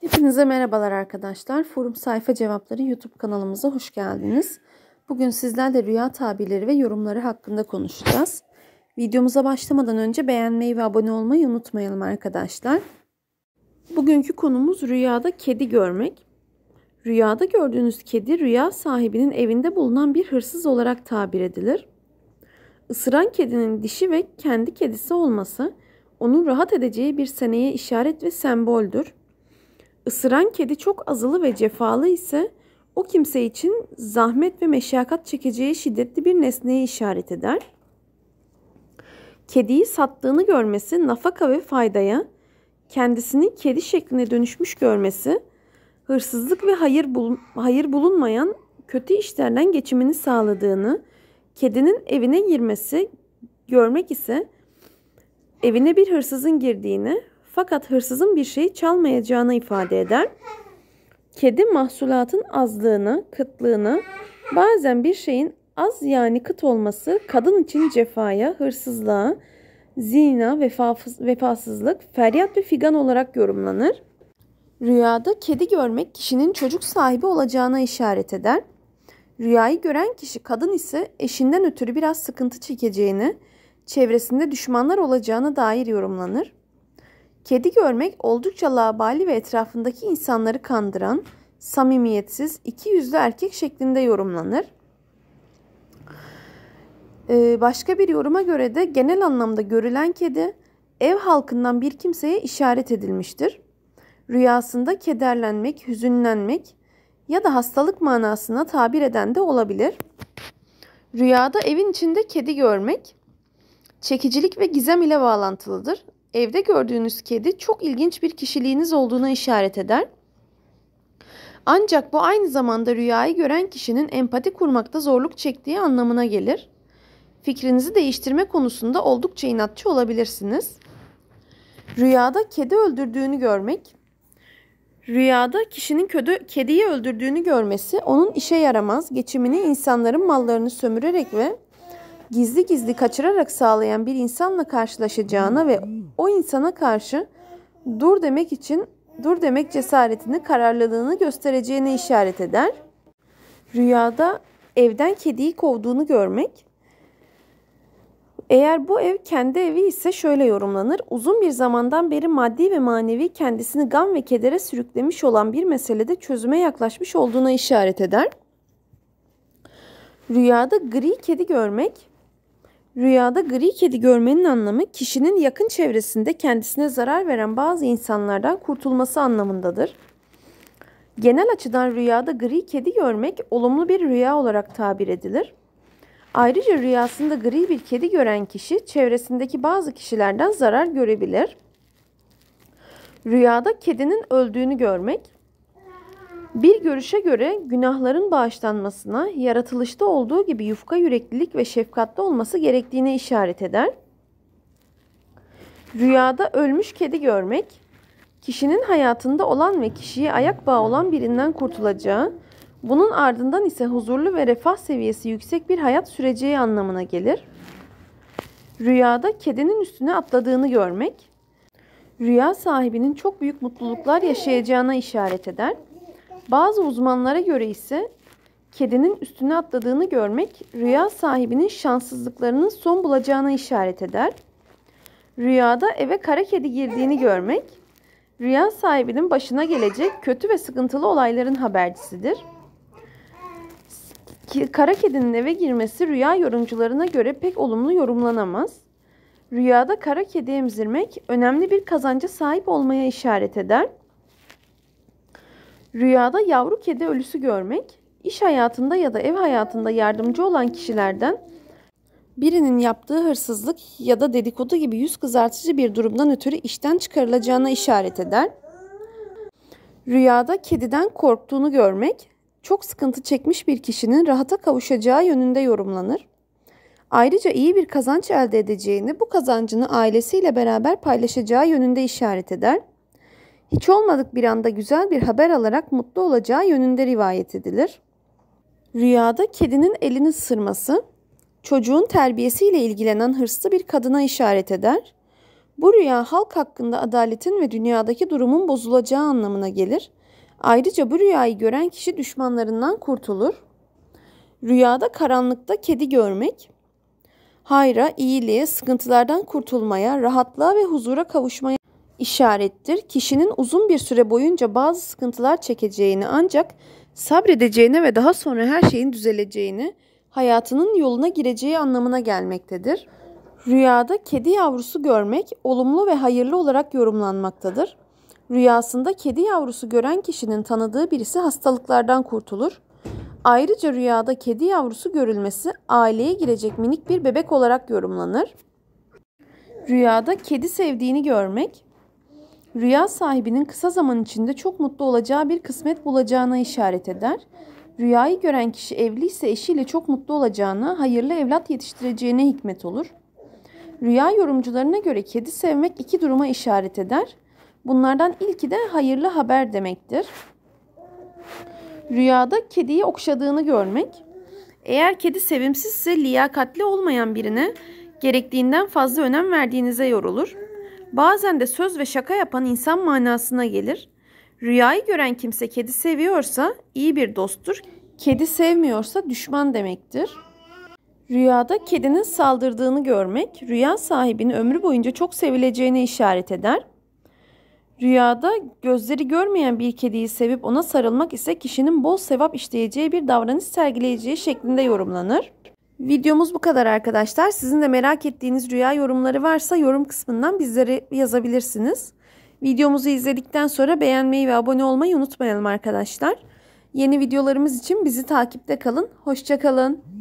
Hepinize merhabalar arkadaşlar. Forum Sayfa Cevapları YouTube kanalımıza hoş geldiniz. Bugün sizlerle rüya tabirleri ve yorumları hakkında konuşacağız. Videomuza başlamadan önce beğenmeyi ve abone olmayı unutmayalım arkadaşlar. Bugünkü konumuz rüyada kedi görmek. Rüyada gördüğünüz kedi rüya sahibinin evinde bulunan bir hırsız olarak tabir edilir. Isıran kedinin dişi ve kendi kedisi olması onun rahat edeceği bir seneye işaret ve semboldür. Isıran kedi çok azılı ve cefalı ise o kimse için zahmet ve meşakkat çekeceği şiddetli bir nesneye işaret eder. Kediyi sattığını görmesi nafaka ve faydaya, kendisini kedi şekline dönüşmüş görmesi, hırsızlık ve hayır, bul hayır bulunmayan kötü işlerden geçimini sağladığını, kedinin evine girmesi görmek ise evine bir hırsızın girdiğini, fakat hırsızın bir şey çalmayacağını ifade eder. Kedi mahsulatın azlığını, kıtlığını, bazen bir şeyin az yani kıt olması kadın için cefaya, hırsızlığa, zina, vefafız, vefasızlık, feryat ve figan olarak yorumlanır. Rüyada kedi görmek kişinin çocuk sahibi olacağına işaret eder. Rüyayı gören kişi kadın ise eşinden ötürü biraz sıkıntı çekeceğini, çevresinde düşmanlar olacağına dair yorumlanır. Kedi görmek oldukça labali ve etrafındaki insanları kandıran, samimiyetsiz, iki yüzlü erkek şeklinde yorumlanır. Ee, başka bir yoruma göre de genel anlamda görülen kedi ev halkından bir kimseye işaret edilmiştir. Rüyasında kederlenmek, hüzünlenmek ya da hastalık manasına tabir eden de olabilir. Rüyada evin içinde kedi görmek çekicilik ve gizem ile bağlantılıdır evde gördüğünüz kedi çok ilginç bir kişiliğiniz olduğuna işaret eder. Ancak bu aynı zamanda rüyayı gören kişinin empati kurmakta zorluk çektiği anlamına gelir. Fikrinizi değiştirme konusunda oldukça inatçı olabilirsiniz. Rüyada kedi öldürdüğünü görmek Rüyada kişinin ködü, kediyi öldürdüğünü görmesi onun işe yaramaz, geçimini insanların mallarını sömürerek ve gizli gizli kaçırarak sağlayan bir insanla karşılaşacağına ve o insana karşı dur demek için dur demek cesaretini, kararlılığını göstereceğine işaret eder. Rüyada evden kediyi kovduğunu görmek eğer bu ev kendi evi ise şöyle yorumlanır. Uzun bir zamandan beri maddi ve manevi kendisini gam ve kedere sürüklemiş olan bir meselede çözüme yaklaşmış olduğuna işaret eder. Rüyada gri kedi görmek Rüyada gri kedi görmenin anlamı kişinin yakın çevresinde kendisine zarar veren bazı insanlardan kurtulması anlamındadır. Genel açıdan rüyada gri kedi görmek olumlu bir rüya olarak tabir edilir. Ayrıca rüyasında gri bir kedi gören kişi çevresindeki bazı kişilerden zarar görebilir. Rüyada kedinin öldüğünü görmek bir görüşe göre günahların bağışlanmasına yaratılışta olduğu gibi yufka yüreklilik ve şefkatli olması gerektiğine işaret eder. Rüyada ölmüş kedi görmek, kişinin hayatında olan ve kişiye ayak bağı olan birinden kurtulacağı, bunun ardından ise huzurlu ve refah seviyesi yüksek bir hayat süreceği anlamına gelir. Rüyada kedinin üstüne atladığını görmek, rüya sahibinin çok büyük mutluluklar yaşayacağına işaret eder. Bazı uzmanlara göre ise kedinin üstüne atladığını görmek rüya sahibinin şanssızlıklarının son bulacağına işaret eder. Rüyada eve kara kedi girdiğini görmek rüya sahibinin başına gelecek kötü ve sıkıntılı olayların habercisidir. Kara kedinin eve girmesi rüya yorumcularına göre pek olumlu yorumlanamaz. Rüyada kara kedi emzirmek önemli bir kazanca sahip olmaya işaret eder. Rüyada yavru kedi ölüsü görmek, iş hayatında ya da ev hayatında yardımcı olan kişilerden birinin yaptığı hırsızlık ya da dedikodu gibi yüz kızartıcı bir durumdan ötürü işten çıkarılacağına işaret eder. Rüyada kediden korktuğunu görmek, çok sıkıntı çekmiş bir kişinin rahata kavuşacağı yönünde yorumlanır. Ayrıca iyi bir kazanç elde edeceğini, bu kazancını ailesiyle beraber paylaşacağı yönünde işaret eder hiç olmadık bir anda güzel bir haber alarak mutlu olacağı yönünde rivayet edilir. Rüyada kedinin elini sırması, çocuğun terbiyesiyle ilgilenen hırslı bir kadına işaret eder. Bu rüya halk hakkında adaletin ve dünyadaki durumun bozulacağı anlamına gelir. Ayrıca bu rüyayı gören kişi düşmanlarından kurtulur. Rüyada karanlıkta kedi görmek, hayra, iyiliğe, sıkıntılardan kurtulmaya, rahatlığa ve huzura kavuşmaya işarettir. Kişinin uzun bir süre boyunca bazı sıkıntılar çekeceğini ancak sabredeceğine ve daha sonra her şeyin düzeleceğini, hayatının yoluna gireceği anlamına gelmektedir. Rüyada kedi yavrusu görmek olumlu ve hayırlı olarak yorumlanmaktadır. Rüyasında kedi yavrusu gören kişinin tanıdığı birisi hastalıklardan kurtulur. Ayrıca rüyada kedi yavrusu görülmesi aileye girecek minik bir bebek olarak yorumlanır. Rüyada kedi sevdiğini görmek Rüya sahibinin kısa zaman içinde çok mutlu olacağı bir kısmet bulacağına işaret eder. Rüyayı gören kişi evli ise eşiyle çok mutlu olacağına, hayırlı evlat yetiştireceğine hikmet olur. Rüya yorumcularına göre kedi sevmek iki duruma işaret eder. Bunlardan ilki de hayırlı haber demektir. Rüyada kediyi okşadığını görmek. Eğer kedi sevimsizse liyakatli olmayan birine gerektiğinden fazla önem verdiğinize yorulur bazen de söz ve şaka yapan insan manasına gelir. Rüyayı gören kimse kedi seviyorsa iyi bir dosttur, kedi sevmiyorsa düşman demektir. Rüyada kedinin saldırdığını görmek, rüya sahibinin ömrü boyunca çok sevileceğine işaret eder. Rüyada gözleri görmeyen bir kediyi sevip ona sarılmak ise kişinin bol sevap işleyeceği bir davranış sergileyeceği şeklinde yorumlanır. Videomuz bu kadar arkadaşlar. Sizin de merak ettiğiniz rüya yorumları varsa yorum kısmından bizlere yazabilirsiniz. Videomuzu izledikten sonra beğenmeyi ve abone olmayı unutmayalım arkadaşlar. Yeni videolarımız için bizi takipte kalın. Hoşçakalın.